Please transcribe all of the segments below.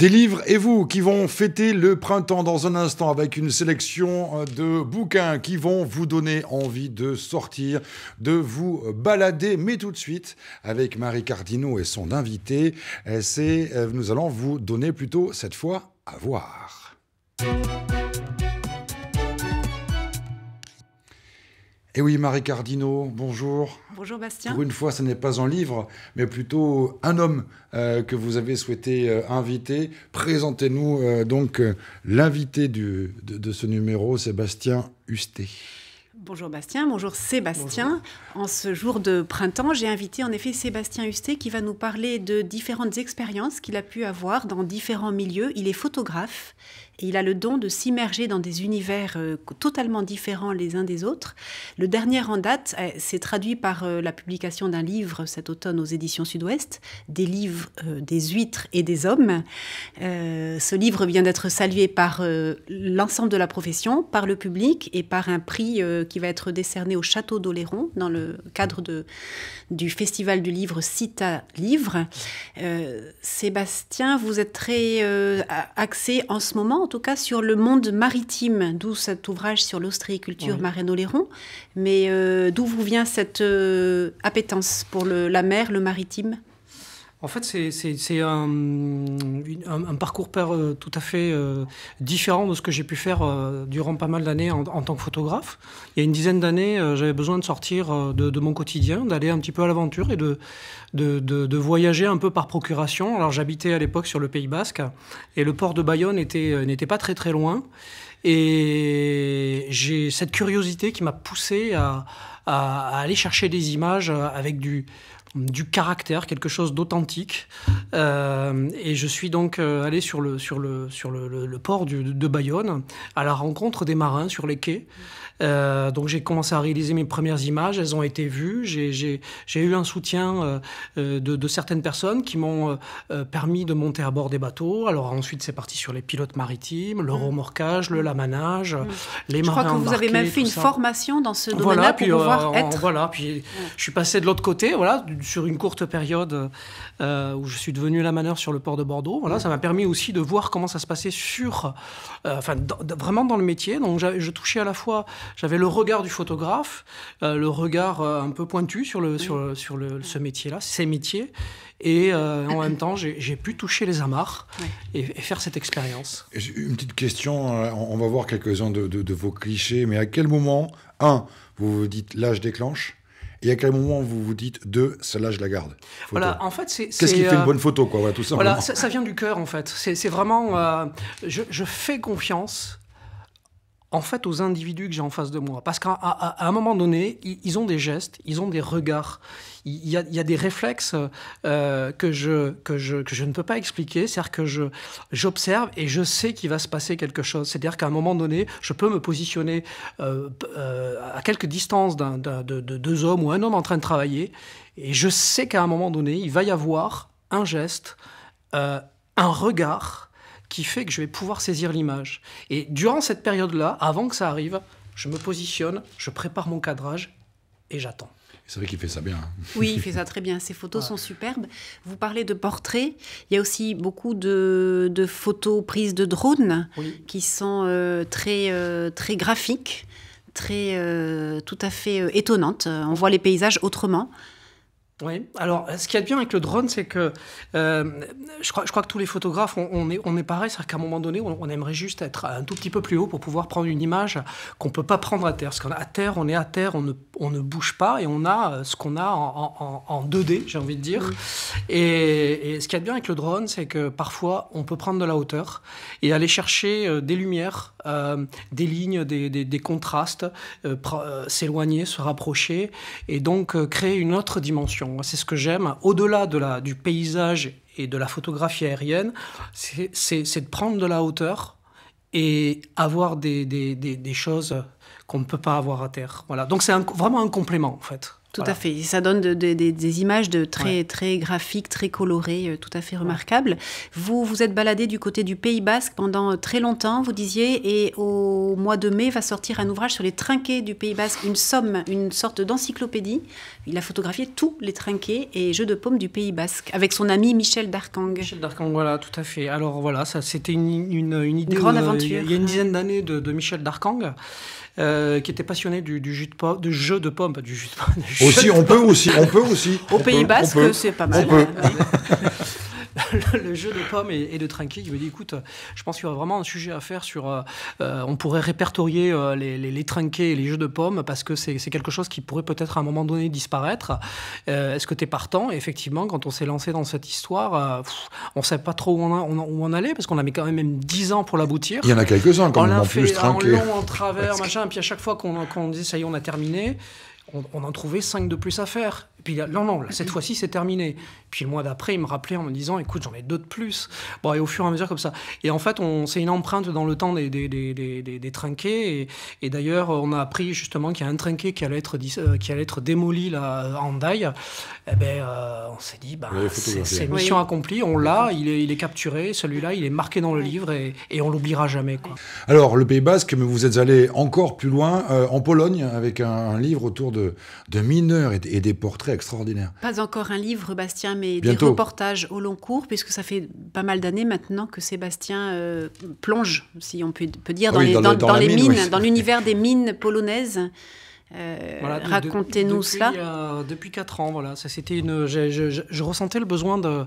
Des livres et vous qui vont fêter le printemps dans un instant avec une sélection euh, de bouquins qui vont vous donner envie de sortir, de vous balader, mais tout de suite avec Marie Cardino et son invité, euh, c'est euh, nous allons vous donner plutôt cette fois à voir. Eh oui, Marie Cardino, bonjour. Bonjour Bastien. Pour une fois, ce n'est pas un livre, mais plutôt un homme euh, que vous avez souhaité euh, inviter. Présentez-nous euh, donc l'invité de, ce numéro, Sébastien Hustet. Bonjour Bastien, bonjour Sébastien. En ce jour de printemps, j'ai invité en effet Sébastien Hustet, qui va nous parler de différentes expériences qu'il a pu avoir dans différents milieux. Il est photographe il a le don de s'immerger dans des univers euh, totalement différents les uns des autres. Le dernier en date, s'est euh, traduit par euh, la publication d'un livre cet automne aux éditions Sud-Ouest, des livres des huîtres et des hommes. ce livre vient d'être salué par l'ensemble de la profession, par le public et par un prix qui va être décerné au Château d'Oléron dans le cadre de, du Festival du livre Cita Livre. Sébastien, vous êtes très axé en ce moment en tout cas sur le monde maritime, d'où cet ouvrage sur l'ostréiculture marine Maréno-Léron. Mais euh, d'où vous vient cette euh, appétence pour la mer, le maritime en fait, c'est un, parcours euh, tout à fait euh, différent de ce que j'ai pu faire euh, durant pas mal d'années en, tant que photographe. Il y a une dizaine d'années, j'avais besoin de sortir de, mon quotidien, d'aller un petit peu à l'aventure et de de, voyager un peu par procuration. Alors j'habitais à l'époque sur le Pays Basque et le port de Bayonne n'était pas très très loin. Et j'ai cette curiosité qui m'a poussé à, aller chercher des images avec du, du caractère, quelque chose d'authentique. Euh, et je suis donc euh, allé sur le, sur le, sur le, port de Bayonne, à la rencontre des marins sur les quais. Euh, donc j'ai commencé à réaliser mes premières images, elles ont été vues, j'ai eu un soutien de, certaines personnes qui m'ont permis de monter à bord des bateaux. Alors ensuite c'est parti sur les pilotes maritimes, le mmh. remorquage, le mmh. lamanage, mmh. les marins Je crois que vous avez même fait une formation dans ce domaine-là pour pouvoir être... Voilà, puis je suis passé de l'autre côté, voilà, sur une courte période euh, où je suis devenu la manœuvre sur le port de Bordeaux. Voilà, ça m'a permis aussi de voir comment ça se passait sur, euh, enfin, vraiment dans le métier. Donc, je touchais à la fois, j'avais le regard du photographe, euh, le regard un peu pointu sur le, sur, sur le, ce métier-là, ces métiers. Et en même temps, j'ai pu toucher les amarres et, faire cette expérience. Une petite question, on va voir quelques-uns de, de, vos clichés, mais à quel moment, un, vous vous dites là je déclenche, et à quel moment vous vous dites de celle-là je la garde. Voilà, en fait c'est qu'est-ce qui fait une euh, bonne photo quoi, tout simplement. Voilà, ça, ça vient du cœur en fait. C'est vraiment euh, je, je, fais confiance en fait aux individus que j'ai en face de moi. Parce qu'à un moment donné, ils, ont des gestes, ils ont des regards, il y a, des réflexes euh, que, je, que, je, ne peux pas expliquer. C'est-à-dire que je, j'observe et je sais qu'il va se passer quelque chose. C'est-à-dire qu'à un moment donné, je peux me positionner euh, euh, à quelque distance d'un, de deux hommes ou un homme en train de travailler et je sais qu'à un moment donné, il va y avoir un geste, un regard qui fait que je vais pouvoir saisir l'image. Et durant cette période-là, avant que ça arrive, je me positionne, je prépare mon cadrage et j'attends. C'est vrai qu'il fait ça bien. Hein. Oui, il fait ça très bien. Ses photos sont superbes. Vous parlez de portraits. Il y a aussi beaucoup de, photos prises de drones qui sont euh, très, euh, très graphiques, très, euh, tout à fait étonnantes. On voit les paysages autrement. Oui, alors ce qu'il y a de bien avec le drone, c'est que euh, je, crois, que tous les photographes, on, est, on est pareil, c'est-à-dire qu'à un moment donné, on, aimerait juste être un tout petit peu plus haut pour pouvoir prendre une image qu'on ne peut pas prendre à terre. Parce qu'à terre, on est à terre, on ne, bouge pas et on a euh, ce qu'on a en, 2D, j'ai envie de dire. Et, ce qui y a de bien avec le drone, c'est que parfois, on peut prendre de la hauteur et aller chercher euh, des lumières, des lignes, des, contrastes, s'éloigner, se rapprocher et donc créer une autre dimension c'est ce que j'aime. Au-delà de la, du paysage et de la photographie aérienne, c'est de prendre de la hauteur et avoir des, des choses qu'on ne peut pas avoir à terre. Voilà. Donc c'est vraiment un complément, en fait. Tout à fait. Ça donne des images de très, très graphiques, très colorées, euh, tout à fait remarquables. Vous vous êtes baladé du côté du Pays Basque pendant euh, très longtemps, vous disiez, et au mois de mai va sortir un ouvrage sur les trinquets du Pays Basque, une somme, une sorte d'encyclopédie. Il a photographié tous les trinquets et jeux de pommes du Pays Basque avec son ami Michel Darkang. Michel Darkang, voilà, tout à fait. Alors voilà, ça c'était une, idée. grande euh, aventure. Il y a une dizaine d'années de, Michel Darkang, qui était passionné du, du, jus de pommes, du jeu de pomme, du jus de pomme. Aussi, on peut aussi, on peut aussi. Au Pays Basque, c'est pas mal. Ah le jeu de pommes et, de trinquets, je me dis, écoute, je pense qu'il y aura vraiment un sujet à faire sur. Euh, euh, on pourrait répertorier euh, les, les, les Trinquets et les jeux de pommes parce que c'est quelque chose qui pourrait peut-être à un moment donné disparaître. Est-ce que tu es partant Effectivement, quand on s'est lancé dans cette histoire, on ne savait pas trop où on, allait parce qu'on a mis quand même 10 ans pour l'aboutir. Il y en a quelques-uns quand on fait plus, En long, en travers, machin, et puis à chaque fois qu'on disait ça y est, on a terminé on, en trouvait 5 de plus à faire. Et puis non, non, cette mhm. fois-ci, c'est terminé. Puis le mois d'après, il me rappelait en me disant, écoute, j'en ai deux de plus. Bon, et au fur et à mesure, comme ça. Et en fait, c'est une empreinte dans le temps des, des, des, des, trinquets. Et, d'ailleurs, on a appris justement qu'il y a un trinquet qui allait être, euh, qui allait être démoli là, en Daï. Eh ben, euh, on s'est dit, bah, c'est mission accomplie, on l'a, il est, il est capturé, celui-là, il est marqué dans le livre et, et on l'oubliera jamais. Quoi. Alors, le Pays Basque, mais vous êtes allé encore plus loin, euh, en Pologne, avec un, livre autour de, de mineurs et des portraits pas encore un livre, Bastien, mais des reportages au long cours, puisque ça fait pas mal d'années maintenant que Sébastien euh, plonge, si on peut, dire, ah dans, les, mines, dans l'univers des mines polonaises. Euh, racontez-nous cela. Euh, depuis 4 ans, voilà. Ça, c'était une, je, ressentais le besoin de.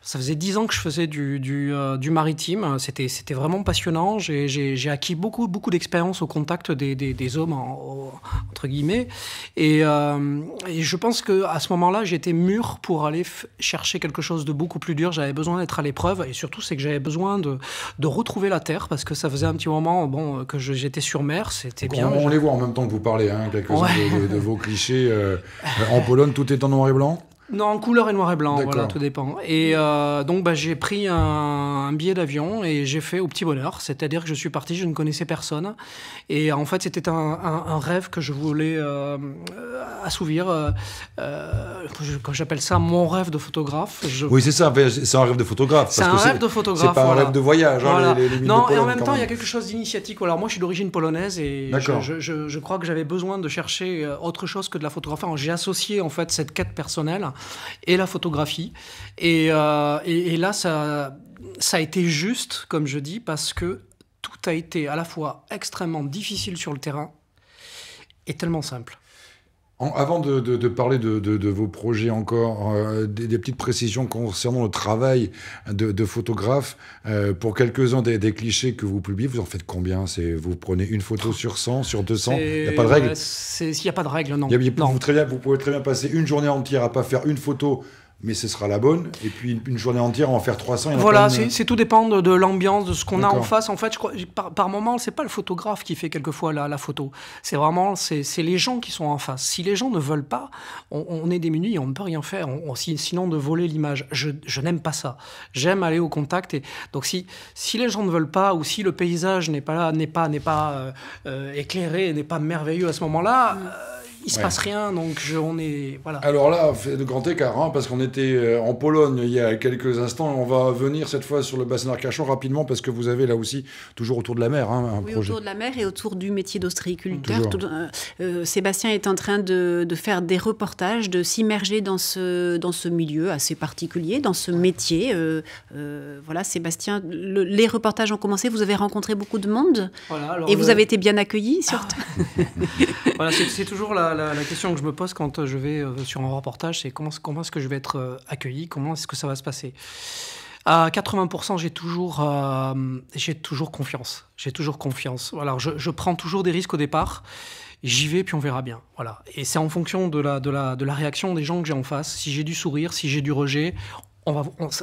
Ça faisait 10 ans que je faisais du, du, euh, maritime. C'était, c'était vraiment passionnant. J'ai, acquis beaucoup, beaucoup d'expérience au contact des, des, hommes, entre guillemets. Et, et, je pense que à ce moment-là, j'étais mûr pour aller chercher quelque chose de beaucoup plus dur. J'avais besoin d'être à l'épreuve. Et surtout, c'est que j'avais besoin de, de, retrouver la terre parce que ça faisait un petit moment bon, que j'étais sur mer. C'était bien. On, on les voit en même temps que vous parlez. Hein, de, de, vos clichés. Euh, en Pologne, tout est en noir et blanc non, en couleur et noir et blanc, voilà, tout dépend. Et euh, donc, bah, j'ai pris un, billet d'avion et j'ai fait au petit bonheur, c'est-à-dire que je suis parti, je ne connaissais personne. Et en fait, c'était un, rêve que je voulais euh, euh, assouvir. quand j'appelle ça mon rêve de photographe. Oui, c'est ça, c'est un rêve de photographe. C'est un rêve de photographe. C'est pas un rêve de voyage. Hein, non, et en même temps, il y a quelque chose d'initiatique. Alors, moi, je suis d'origine polonaise et je, je crois que j'avais besoin de chercher autre chose que de la photographie. J'ai associé, en fait, cette quête personnelle et la photographie. Euh, et, là, ça, ça a été juste, comme je dis, parce que tout a été à la fois extrêmement difficile sur le terrain et tellement simple avant de, de, de parler de, de, vos projets encore, euh, des, des, petites précisions concernant le travail de, photographe. Euh, pour quelques-uns des, des, clichés que vous publiez, vous en faites combien Vous prenez une photo sur 100, sur 200 Il n'y a pas de règle S'il n'y a pas de règle, non. Y vous pouvez très bien passer une journée entière à pas faire une photo mais ce sera la bonne. Et puis une journée entière, on va en faire 300. voilà, c'est tout dépend de, l'ambiance, de ce qu'on a en face. En fait, je crois, par, moment, moment, n'est pas le photographe qui fait quelquefois la, photo. C'est vraiment c'est les gens qui sont en face. Si les gens ne veulent pas, on, est démunis et on ne peut rien faire. sinon de voler l'image. Je, n'aime pas ça. J'aime aller au contact. Et donc si si les gens ne veulent pas ou si le paysage n'est pas n'est pas pas euh, euh, éclairé, n'est pas merveilleux à ce moment-là. Mm. Euh, il se passe rien, donc on est voilà. Alors là, le grand écart, hein, parce qu'on était euh, en Pologne il y a quelques instants. On va venir cette fois sur le bassin d'Arcachon rapidement, parce que vous avez là aussi toujours autour de la mer hein, un oui, autour de la mer et autour du métier d'ostréiculteur. Euh, euh, Sébastien est en train de, faire des reportages, de s'immerger dans ce dans ce milieu assez particulier, dans ce métier. voilà, Sébastien, les reportages ont commencé. Vous avez rencontré beaucoup de monde et vous avez été bien accueilli, surtout. Ah. voilà, c'est toujours la, la, question que je me pose quand euh, je vais euh, sur un reportage, c'est comment, comment est-ce que je vais être euh, accueilli, comment est-ce que ça va se passer. À 80%, j'ai toujours, j'ai toujours confiance. J'ai toujours confiance. Alors, je, je, prends toujours des risques au départ. J'y vais, puis on verra bien. Voilà. Et c'est en fonction de la, de la, de la réaction des gens que j'ai en face. Si j'ai du sourire, si j'ai du rejet,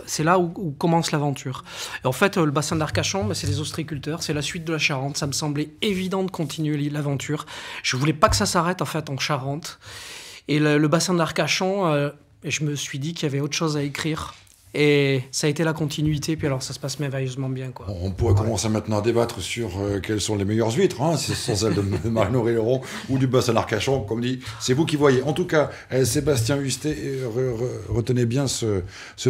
c'est là où, commence l'aventure. en fait, euh, le bassin d'Arcachon, bah, c'est des ostréiculteurs, c'est la suite de la Charente. Ça me semblait évident de continuer l'aventure. Je voulais pas que ça s'arrête en fait en Charente. Et le, bassin d'Arcachon, euh, je me suis dit qu'il y avait autre chose à écrire et ça a été la continuité, puis alors ça se passe merveilleusement bien. Quoi. On pourrait commencer maintenant à débattre sur euh, quelles sont les meilleures huîtres, hein, si ce sont celles de Marino ou du bassin Arcachon, comme dit, c'est vous qui voyez. En tout cas, euh, Sébastien Husté, euh, retenez bien ce,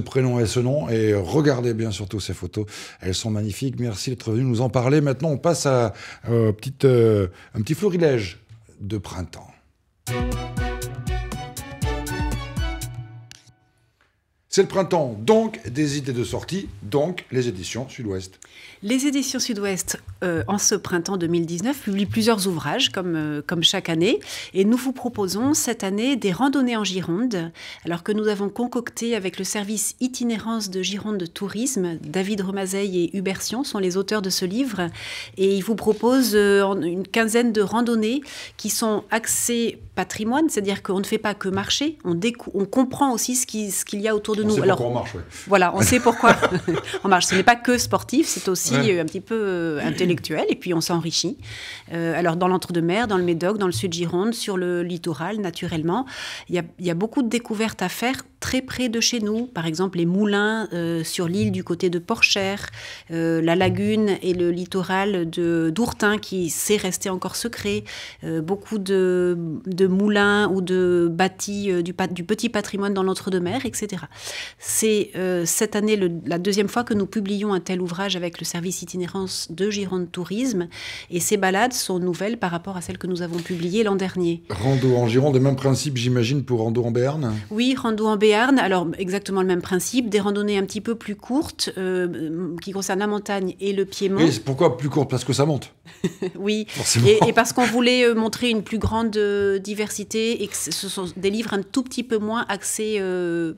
prénom et ce nom, et regardez bien surtout ces photos, elles sont magnifiques. Merci d'être venu nous en parler. Maintenant, on passe à petite, un petit florilège de printemps. C'est le printemps, donc des idées de sortie, donc les éditions Sud-Ouest. Les éditions Sud-Ouest, euh, en ce printemps 2019, publient plusieurs ouvrages, comme, euh, comme chaque année. Et nous vous proposons cette année des randonnées en Gironde, alors que nous avons concocté avec le service itinérance de Gironde de Tourisme, David Romazeil et Hubert Sion sont les auteurs de ce livre. Et ils vous proposent euh, une quinzaine de randonnées qui sont axées patrimoine, c'est-à-dire qu'on ne fait pas que marcher, on, on comprend aussi ce qu'il y a autour de on on marche, ouais. Voilà, on sait pourquoi on marche. Ce n'est pas que sportif, c'est aussi euh, un petit peu euh, intellectuel, et puis on s'enrichit. Euh, alors, dans l'entre-deux-mer, dans le Médoc, dans le sud Gironde, sur le littoral, naturellement, il y a, beaucoup de découvertes à faire très près de chez nous. Par exemple, les moulins sur l'île du côté de Porcher, la lagune et le littoral de d'Ourtin, qui s'est resté encore secret. beaucoup de, moulins ou de bâtis du, du petit patrimoine dans l'entre-deux-mer, etc. C'est euh, cette année la deuxième fois que nous publions un tel ouvrage avec le service itinérance de Gironde Tourisme. Et ces balades sont nouvelles par rapport à celles que nous avons publiées l'an dernier. Rando en Gironde, le même principe, j'imagine, pour Rando en Béarn Oui, Rando en Béarn. Alors, exactement le même principe. Des randonnées un petit peu plus courtes euh, qui concernent la montagne et le piémont. Et pourquoi plus courtes Parce que ça monte. oui. Et, parce qu'on voulait euh, montrer une plus grande diversité et que ce sont des livres un tout petit peu moins axés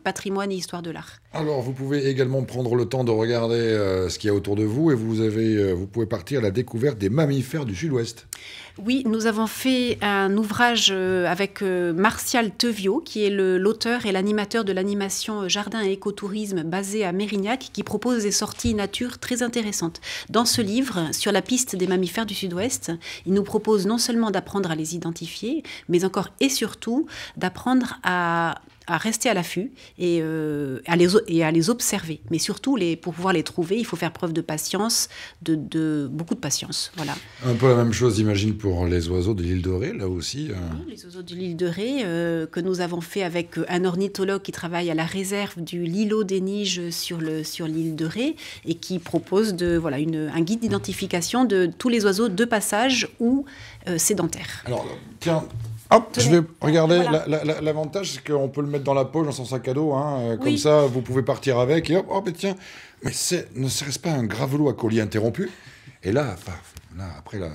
patrimoine et l'histoire de l'art. Alors, vous pouvez également prendre le temps de regarder euh, ce qu'il y a autour de vous et vous, avez, euh, vous pouvez partir à la découverte des mammifères du sud-ouest. Oui, nous avons fait un ouvrage euh, avec Martial Tevio, qui est l'auteur et l'animateur de l'animation Jardin et écotourisme basé à Mérignac, qui propose des sorties nature très intéressantes. Dans ce livre, sur la piste des mammifères du sud-ouest, il nous propose non seulement d'apprendre à les identifier, mais encore et surtout d'apprendre à rester à l'affût et à les et à les observer. Mais surtout, les, pour pouvoir les trouver, il faut faire preuve de patience, de, beaucoup de patience. Voilà. Un peu la même chose, imagine, pour les oiseaux de l'île de Ré, là aussi. Euh. les oiseaux de l'île de Ré, euh, que nous avons fait avec euh, un ornithologue qui travaille à la réserve du Lilo des Niges sur l'île sur de Ré et qui propose de, voilà, un guide d'identification de tous les oiseaux de passage ou sédentaires. Alors, tiens, Hop, je vais regarder. L'avantage, c'est qu'on peut le mettre dans la poche, dans son sac à dos. Hein, euh, Comme ça, vous pouvez partir avec. Et hop, hop, tiens. Mais ne serait-ce pas un gravelot à collier interrompu Et là, paf, là après, là,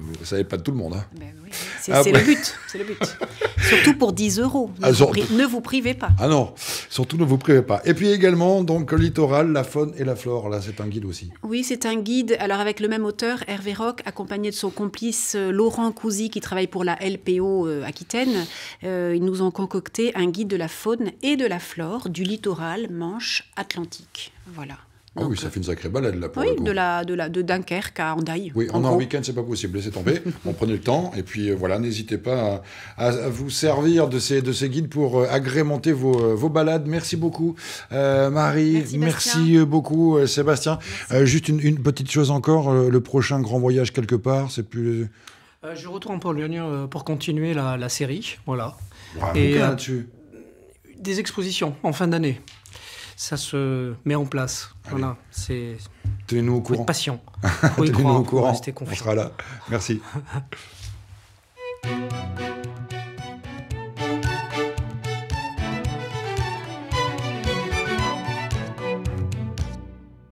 vous ne savez pas de tout le monde. Hein. Ben c'est ah, le but. C'est le but. surtout pour 10 euros. Ah, ne, vous privez pas. Ah non, surtout ne vous privez pas. Et puis également, donc, littoral, la faune et la flore. Là, c'est un guide aussi. Oui, c'est un guide. Alors, avec le même auteur, Hervé Rock, accompagné de son complice euh, Laurent Cousy, qui travaille pour la LPO euh, Aquitaine. Euh, ils nous ont concocté un guide de la faune et de la flore du littoral Manche-Atlantique. Voilà. Ah oui, ça fait une sacrée balade oui, de de la de Dunkerque à Hendaye. Oui, en, un week-end c'est pas possible, laissez tomber. on prenait le temps et puis euh, voilà, n'hésitez pas à, vous servir de ces de ces guides pour euh, agrémenter euh, vos, balades. Merci beaucoup Marie, merci, beaucoup Sébastien. juste une, petite chose encore, le prochain grand voyage quelque part, c'est plus. je retourne en Pologne pour continuer la, série, voilà. et, des expositions en fin d'année ça se met en place. Voilà, c'est. Tenez-nous au courant. patient. Tenez-nous au courant. On sera là. Merci.